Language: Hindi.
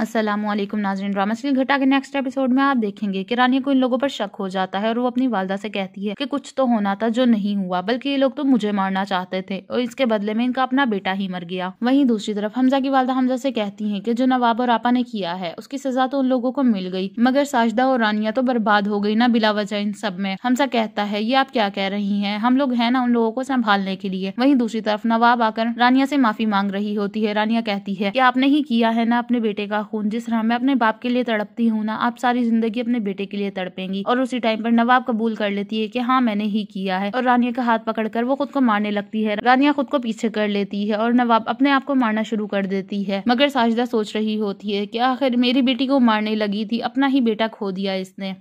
असलम नाजरीन ड्रामा सीरियल घटा के नेक्स्ट एपिसोड में आप देखेंगे कि रानिया को इन लोगों पर शक हो जाता है और वो अपनी वालदा से कहती है कि कुछ तो होना था जो नहीं हुआ बल्कि ये लोग तो मुझे मारना चाहते थे और इसके बदले में इनका अपना बेटा ही मर गया वहीं दूसरी तरफ हमजा की वालदा हमजा से कहती है की जो नवाब और आपा ने किया है उसकी सजा तो उन लोगों को मिल गई मगर साजदा और रानिया तो बर्बाद हो गई ना बिला वजह इन सब में हमजा कहता है ये आप क्या कह रही है हम लोग है ना उन लोगों को संभालने के लिए वही दूसरी तरफ नवाब आकर रानिया से माफी मांग रही होती है रानिया कहती है की आपने ही किया है ना अपने बेटे का खून जिस तरह मैं अपने बाप के लिए तड़पती हूँ ना आप सारी जिंदगी अपने बेटे के लिए तड़पेंगी और उसी टाइम पर नवाब कबूल कर लेती है की हाँ मैंने ही किया है और रानिया का हाथ पकड़कर वो खुद को मारने लगती है रानिया खुद को पीछे कर लेती है और नवाब अपने आप को मारना शुरू कर देती है मगर साजिदा सोच रही होती है कि आखिर मेरी बेटी को मारने लगी थी अपना ही बेटा खो दिया इसने